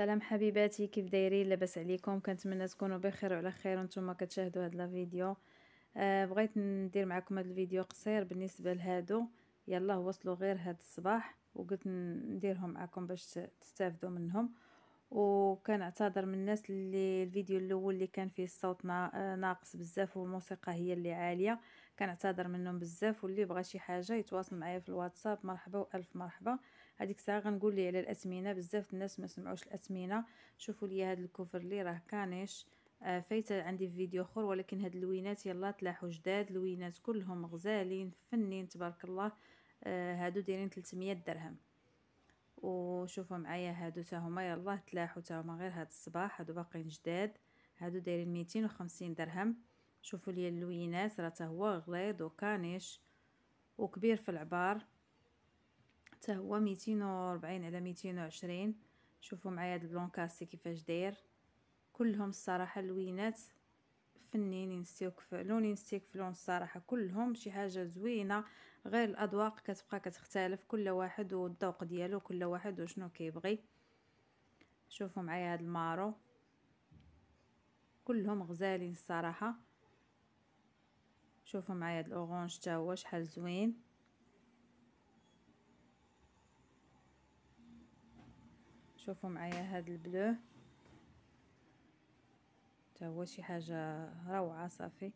سلام حبيباتي كيف دايرين لاباس عليكم كنتمنى تكونوا بخير وعلى خير وانتم كتشاهدوا هاد الفيديو آه بغيت ندير معكم هاد الفيديو قصير بالنسبه لهادو يلا وصلوا غير هاد الصباح وقلت نديرهم معكم باش تستافدوا منهم و وكنعتذر من الناس اللي الفيديو الاول اللي كان فيه الصوت آه، ناقص بزاف والموسيقى هي اللي عاليه كنعتذر منهم بزاف واللي بغى شي حاجه يتواصل معايا في الواتساب مرحبا والف مرحبا هذيك الساعه غنقول ليه على الاثمنه بزاف الناس ما سمعوش الاثمنه شوفوا لي هذا الكوفر اللي راه كانش آه، فايت عندي في فيديو اخر ولكن هاد اللوينات يلا تلاحوا جداد لوينات كلهم غزالين فنين تبارك الله آه، هادو دايرين 300 درهم وشوفوا معايا هادو تا هما يلاه تلاحوا تا هما غير هاد الصباح هادو باقيين جداد هادو دايرين 250 درهم شوفوا لي اللوينات راه تا هو غليظ وكانش وكبير في العبار تا هو 240 على 220 شوفوا معايا هاد البلونكاسي كيفاش داير كلهم الصراحه اللوينات فنين ينسيك يستيقفلون الصراحه كلهم شي حاجه زوينه غير الاذواق كتبقى كتختلف كل واحد والذوق ديالو كل واحد وشنو كيبغي شوفوا معايا هاد المارو كلهم غزالين الصراحه شوفوا معايا هاد الاورانج حتى هو شحال زوين شوفوا معايا هاد البلو هو شي حاجه روعه صافي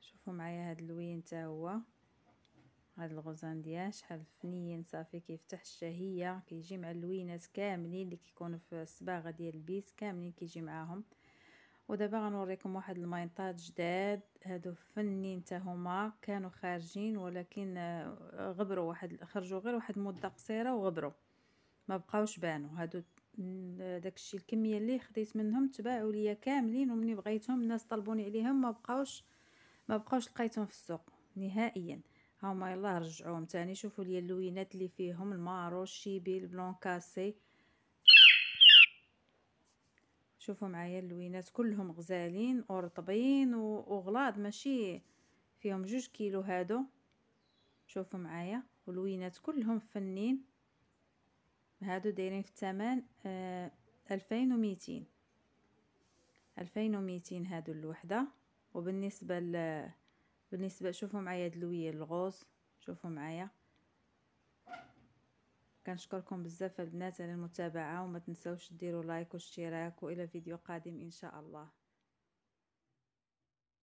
شوفوا معايا هاد اللوين تا هو هاد الغزان ديال شحال فنيين صافي كيفتح الشهيه كيجي مع اللوينات كاملين اللي كيكونوا في الصباغه ديال البيس كاملين كيجي معاهم ودابا غنوريكم واحد الماينطات جداد هادو فنين تا هما كانوا خارجين ولكن آه، غبروا واحد خرجوا غير واحد المده قصيره وغبروا ما بقاوش بانوا هادو داكشي الكميه اللي خديت منهم تباعوا ليا كاملين ومني بغيتهم الناس طلبوني عليهم ما بقاوش ما بقاوش لقيتهم في السوق نهائيا هما يلاه رجعوهم تاني شوفوا لي اللوينات اللي فيهم المارو الشيبي البلون كاسي شوفوا معايا اللوينات كلهم غزالين ورطبين وغلاض ماشي فيهم جوج كيلو هادو شوفوا معايا واللوينات كلهم فنين هادو دايرين في الثمن آه، ألفين وميتين ألفين وميتين هادو الوحدة وبالنسبة ل بالنسبة شوفوا معايا دلوية الغوز شوفوا معايا كنشكركم بزاف البنات على المتابعه وما تنسوش ديروا لايك واشتراك والى فيديو قادم ان شاء الله